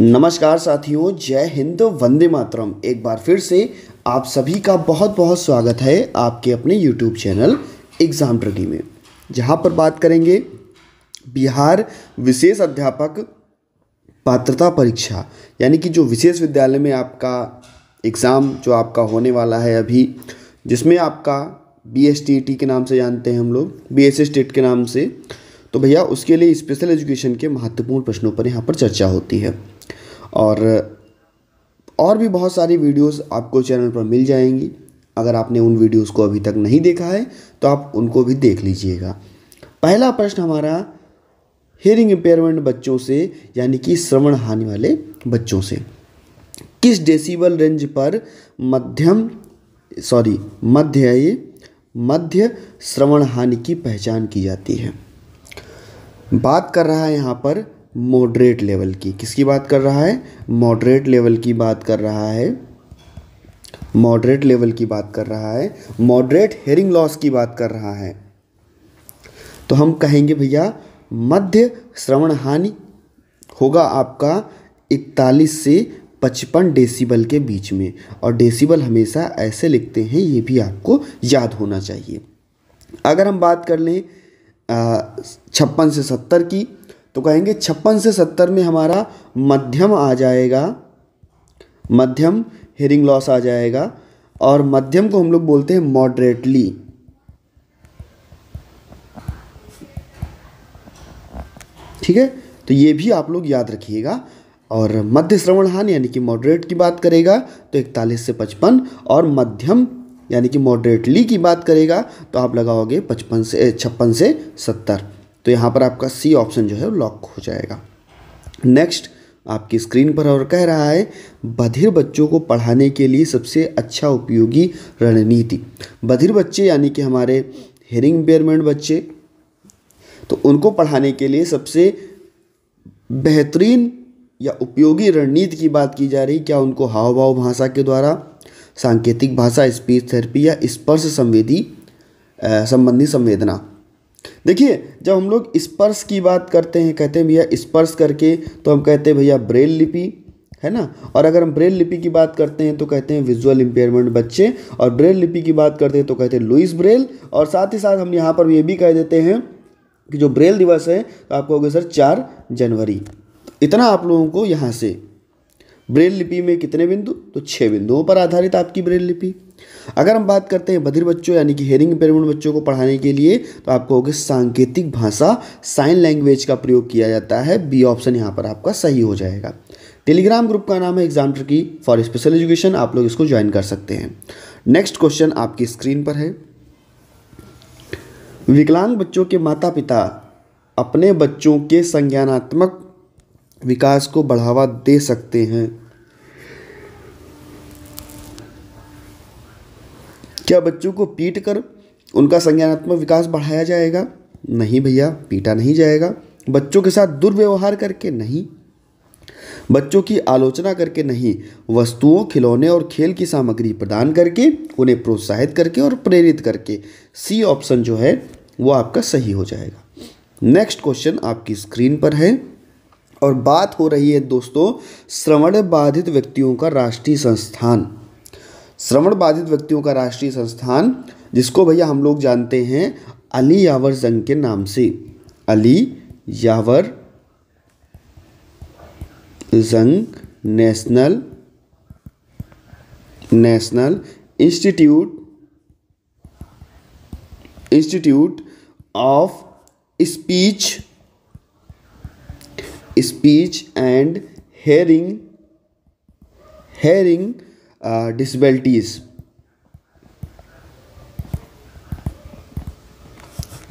नमस्कार साथियों जय हिंद वंदे मातरम एक बार फिर से आप सभी का बहुत बहुत स्वागत है आपके अपने यूट्यूब चैनल एग्ज़ाम ट्रकी में जहां पर बात करेंगे बिहार विशेष अध्यापक पात्रता परीक्षा यानी कि जो विशेष विद्यालय में आपका एग्ज़ाम जो आपका होने वाला है अभी जिसमें आपका बी एस टी टी के नाम से जानते हैं हम लोग बी एस स्टेट के नाम से तो भैया उसके लिए स्पेशल एजुकेशन के महत्वपूर्ण प्रश्नों पर यहाँ पर चर्चा होती है और और भी बहुत सारी वीडियोस आपको चैनल पर मिल जाएंगी अगर आपने उन वीडियोस को अभी तक नहीं देखा है तो आप उनको भी देख लीजिएगा पहला प्रश्न हमारा हेयरिंग इम्पेयरमेंट बच्चों से यानी कि श्रवण हानि वाले बच्चों से किस डेसिबल रेंज पर मध्यम सॉरी मध्य ये मध्य श्रवण हानि की पहचान की जाती है बात कर रहा है यहाँ पर मॉडरेट लेवल की किसकी बात कर रहा है मॉडरेट लेवल की बात कर रहा है मॉडरेट लेवल की बात कर रहा है मॉडरेट हेयरिंग लॉस की बात कर रहा है तो हम कहेंगे भैया मध्य श्रवण हानि होगा आपका इकतालीस से पचपन डेसिबल के बीच में और डेसिबल हमेशा ऐसे लिखते हैं ये भी आपको याद होना चाहिए अगर हम बात कर लें छप्पन से सत्तर की तो कहेंगे छप्पन से सत्तर में हमारा मध्यम आ जाएगा मध्यम हेरिंग लॉस आ जाएगा और मध्यम को हम लोग बोलते हैं मॉडरेटली ठीक है तो ये भी आप लोग याद रखिएगा और मध्य श्रवण हानि यानी कि मॉडरेट की बात करेगा तो इकतालीस से पचपन और मध्यम यानी कि मॉडरेटली की बात करेगा तो आप लगाओगे पचपन से छप्पन से सत्तर तो यहाँ पर आपका सी ऑप्शन जो है लॉक हो जाएगा नेक्स्ट आपकी स्क्रीन पर और कह रहा है बधिर बच्चों को पढ़ाने के लिए सबसे अच्छा उपयोगी रणनीति बधिर बच्चे यानी कि हमारे हेरिंग बेयरमेंट बच्चे तो उनको पढ़ाने के लिए सबसे बेहतरीन या उपयोगी रणनीति की बात की जा रही क्या उनको हाव भाव भाषा के द्वारा सांकेतिक भाषा स्पीच थेरेपी या स्पर्श संवेदी संबंधी संवेदना देखिए जब हम लोग स्पर्श की बात करते हैं कहते हैं भैया स्पर्श करके तो हम कहते हैं भैया ब्रेल लिपि है ना और अगर हम ब्रेल लिपि की बात करते हैं तो कहते हैं विजुअल इम्पेयरमेंट बच्चे और ब्रेल लिपि की बात करते हैं तो कहते हैं लुइस ब्रेल और साथ ही साथ हम यहाँ पर ये भी कह देते हैं कि जो ब्रेल दिवस है तो आपको हो सर चार जनवरी इतना आप लोगों को यहाँ से ब्रेल लिपि में कितने बिंदु तो छः बिंदुओं पर आधारित आपकी ब्रेल लिपि अगर हम बात करते हैं बधिर बच्चों यानी कि हेरिंग इम्पेयरमेंट बच्चों को पढ़ाने के लिए तो आपको होगी सांकेतिक भाषा साइन लैंग्वेज का प्रयोग किया जाता है बी ऑप्शन यहाँ पर आपका सही हो जाएगा टेलीग्राम ग्रुप का नाम है एग्जाम की फॉर स्पेशल एजुकेशन आप लोग इसको ज्वाइन कर सकते हैं नेक्स्ट क्वेश्चन आपकी स्क्रीन पर है विकलांग बच्चों के माता पिता अपने बच्चों के संज्ञानात्मक विकास को बढ़ावा दे सकते हैं क्या बच्चों को पीट कर उनका संज्ञानात्मक विकास बढ़ाया जाएगा नहीं भैया पीटा नहीं जाएगा बच्चों के साथ दुर्व्यवहार करके नहीं बच्चों की आलोचना करके नहीं वस्तुओं खिलौने और खेल की सामग्री प्रदान करके उन्हें प्रोत्साहित करके और प्रेरित करके सी ऑप्शन जो है वो आपका सही हो जाएगा नेक्स्ट क्वेश्चन आपकी स्क्रीन पर है और बात हो रही है दोस्तों श्रवण बाधित व्यक्तियों का राष्ट्रीय संस्थान श्रवण बाधित व्यक्तियों का राष्ट्रीय संस्थान जिसको भैया हम लोग जानते हैं अली यावर जंग के नाम से Ali Yavar Jung national national institute institute of speech speech and hearing hearing disabilities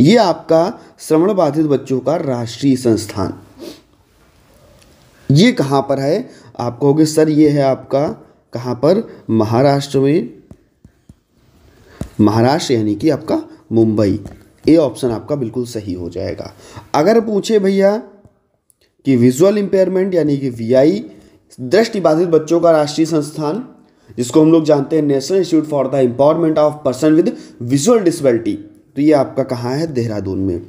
ये आपका श्रवण बाधित बच्चों का राष्ट्रीय संस्थान ये कहाँ पर है आप कहोगे सर ये है आपका कहाँ पर महाराष्ट्र में महाराष्ट्र यानी कि आपका मुंबई ए ऑप्शन आपका बिल्कुल सही हो जाएगा अगर पूछे भैया कि विजुअल इम्पेयरमेंट यानी कि वीआई दृष्टि बाधित बच्चों का राष्ट्रीय संस्थान जिसको हम लोग जानते हैं national institute for the empowerment of person with visual disability तो ये आपका कहाँ है देहरादून में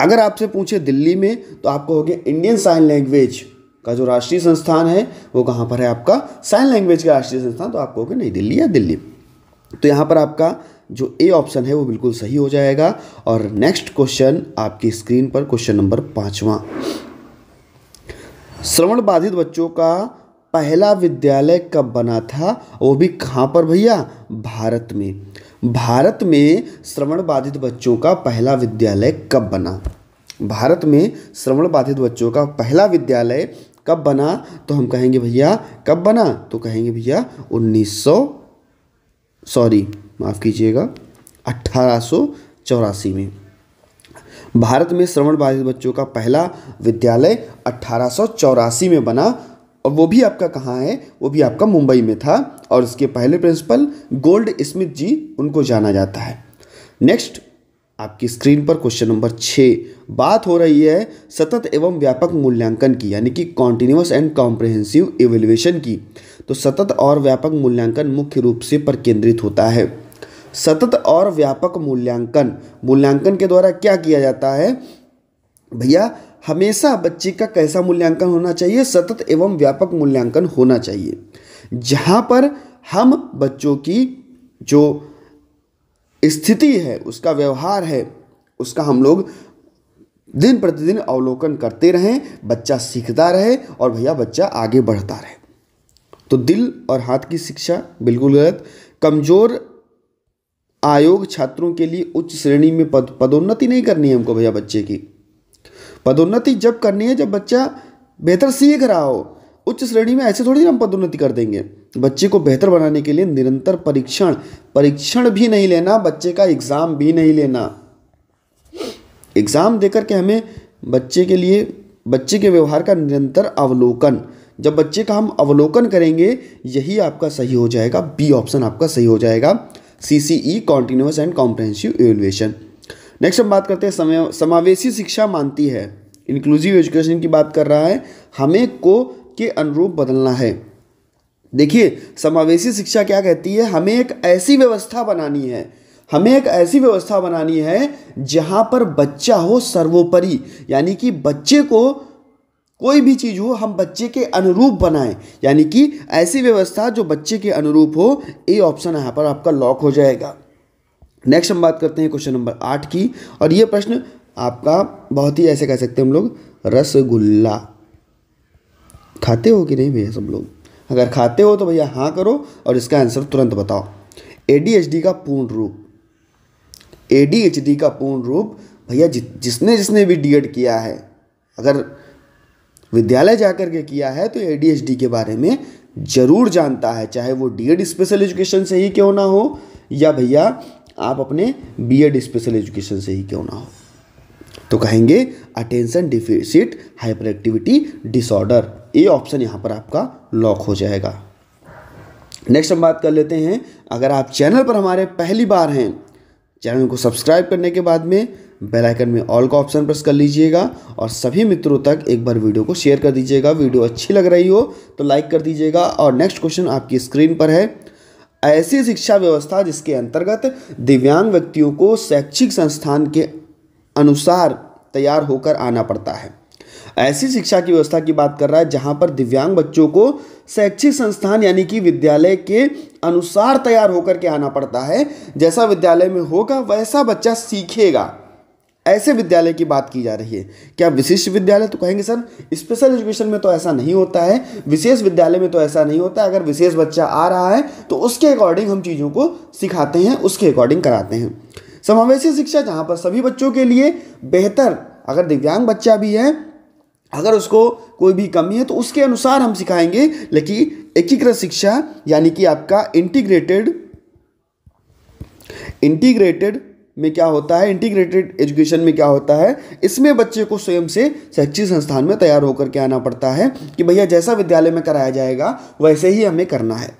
अगर आपसे पूछे दिल्ली में तो आपको हो गया इंडियन साइन लैंग्वेज का जो राष्ट्रीय संस्थान है वो कहाँ पर है आपका साइन लैंग्वेज का राष्ट्रीय संस्थान तो आपको हो गया नई दिल्ली या दिल्ली तो यहाँ पर आपका जो ए ऑप्शन है वो बिल्कुल सही हो जाएगा और नेक्स्ट क्वेश्चन आपकी स्क्रीन पर क्वेश्चन नंबर पाँचवा श्रवण बाधित बच्चों का पहला विद्यालय कब बना था वो भी कहाँ पर भैया भारत में भारत में श्रवण बाधित बच्चों का पहला विद्यालय कब बना भारत में श्रवण बाधित बच्चों का पहला विद्यालय कब बना तो हम कहेंगे भैया कब बना तो कहेंगे भैया 1900 सॉरी माफ़ कीजिएगा अट्ठारह में भारत में श्रवण बाधित बच्चों का पहला विद्यालय अट्ठारह में बना और वो भी आपका कहाँ है वो भी आपका मुंबई में था और उसके पहले प्रिंसिपल गोल्ड स्मिथ जी उनको जाना जाता है नेक्स्ट आपकी स्क्रीन पर क्वेश्चन नंबर छः बात हो रही है सतत एवं व्यापक मूल्यांकन की यानी कि कॉन्टिन्यूस एंड कॉम्प्रिहेंसिव एवेल्युएशन की तो सतत और व्यापक मूल्यांकन मुख्य रूप से पर केंद्रित होता है सतत और व्यापक मूल्यांकन मूल्यांकन के द्वारा क्या किया जाता है भैया हमेशा बच्चे का कैसा मूल्यांकन होना चाहिए सतत एवं व्यापक मूल्यांकन होना चाहिए जहाँ पर हम बच्चों की जो स्थिति है उसका व्यवहार है उसका हम लोग दिन प्रतिदिन अवलोकन करते रहें बच्चा सीखता रहे और भैया बच्चा आगे बढ़ता रहे तो दिल और हाथ की शिक्षा बिल्कुल गलत कमज़ोर आयोग छात्रों के लिए उच्च श्रेणी में पद पदोन्नति नहीं करनी है हमको भैया बच्चे की पदोन्नति जब करनी है जब बच्चा बेहतर सीख रहा हो उच्च श्रेणी में ऐसे थोड़ी हम पदोन्नति कर देंगे बच्चे को बेहतर बनाने के लिए निरंतर परीक्षण परीक्षण भी नहीं लेना बच्चे का एग्ज़ाम भी नहीं लेना एग्ज़ाम देकर के हमें बच्चे के लिए बच्चे के व्यवहार का निरंतर अवलोकन जब बच्चे का हम अवलोकन करेंगे यही आपका सही हो जाएगा बी ऑप्शन आपका सही हो जाएगा CCE continuous and comprehensive evaluation next हम बात करते हैं समय समावेशी शिक्षा मानती है इंक्लूसिव एजुकेशन की बात कर रहा है हमें को के अनुरूप बदलना है देखिए समावेशी शिक्षा क्या कहती है हमें एक ऐसी व्यवस्था बनानी है हमें एक ऐसी व्यवस्था बनानी है जहाँ पर बच्चा हो सर्वोपरि यानी कि बच्चे को कोई भी चीज़ हो हम बच्चे के अनुरूप बनाएं यानी कि ऐसी व्यवस्था जो बच्चे के अनुरूप हो ए ऑप्शन यहाँ पर आपका लॉक हो जाएगा नेक्स्ट हम बात करते हैं क्वेश्चन नंबर आठ की और ये प्रश्न आपका बहुत ही ऐसे कह सकते हैं हम लोग रसगुल्ला खाते हो कि नहीं भैया सब लोग अगर खाते हो तो भैया हाँ करो और इसका आंसर तुरंत बताओ ए का पूर्ण रूप ए का पूर्ण रूप भैया जि, जिसने जिसने भी डी किया है अगर विद्यालय जाकर के किया है तो ए के बारे में ज़रूर जानता है चाहे वो डी स्पेशल एजुकेशन से ही क्यों ना हो या भैया आप अपने बी स्पेशल एजुकेशन से ही क्यों ना हो तो कहेंगे attention deficit hyper activity disorder ये ऑप्शन यहाँ पर आपका लॉक हो जाएगा नेक्स्ट हम बात कर लेते हैं अगर आप चैनल पर हमारे पहली बार हैं चैनल को सब्सक्राइब करने के बाद में बेल आइकन में ऑल का ऑप्शन प्रेस कर लीजिएगा और सभी मित्रों तक एक बार वीडियो को शेयर कर दीजिएगा वीडियो अच्छी लग रही हो तो लाइक कर दीजिएगा और नेक्स्ट क्वेश्चन आपकी स्क्रीन पर है ऐसी शिक्षा व्यवस्था जिसके अंतर्गत दिव्यांग व्यक्तियों को शैक्षिक संस्थान के अनुसार तैयार होकर आना पड़ता है ऐसी शिक्षा की व्यवस्था की बात कर रहा है जहां पर दिव्यांग बच्चों को शैक्षिक संस्थान यानी कि विद्यालय के अनुसार तैयार होकर के आना पड़ता है जैसा विद्यालय में होगा वैसा बच्चा सीखेगा ऐसे विद्यालय की बात की जा रही है क्या विशिष्ट विद्यालय तो कहेंगे सर स्पेशल एजुकेशन में तो ऐसा नहीं होता है विशेष विद्यालय में तो ऐसा नहीं होता अगर विशेष बच्चा आ रहा है तो उसके अकॉर्डिंग हम चीज़ों को सिखाते हैं उसके अकॉर्डिंग कराते हैं समावेशी शिक्षा जहाँ पर सभी बच्चों के लिए बेहतर अगर दिव्यांग बच्चा भी है अगर उसको कोई भी कमी है तो उसके अनुसार हम सिखाएंगे लेकिन एकीकृत शिक्षा यानी कि आपका इंटीग्रेटेड इंटीग्रेटेड में क्या होता है इंटीग्रेटेड एजुकेशन में क्या होता है इसमें बच्चे को स्वयं से शैक्षिक संस्थान में तैयार होकर के आना पड़ता है कि भैया जैसा विद्यालय में कराया जाएगा वैसे ही हमें करना है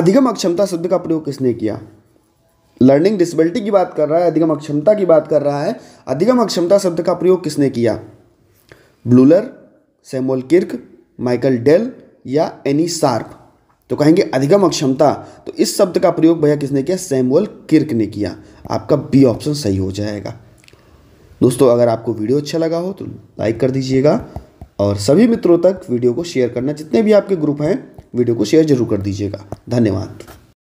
अधिगम अक्षमता शब्द का प्रयोग किसने किया लर्निंग डिसबिलिटी की बात कर रहा है अधिगम अक्षमता की बात कर रहा है अधिगम अक्षमता शब्द का प्रयोग किसने किया Bleuler Samuel Kirk Michael Dale या एनी सार्प तो कहेंगे अधिगम अक्षमता तो इस शब्द का प्रयोग भैया किसने किया सैमुअल किर्क ने किया आपका बी ऑप्शन सही हो जाएगा दोस्तों अगर आपको वीडियो अच्छा लगा हो तो लाइक कर दीजिएगा और सभी मित्रों तक वीडियो को शेयर करना जितने भी आपके ग्रुप हैं वीडियो को शेयर जरूर कर दीजिएगा धन्यवाद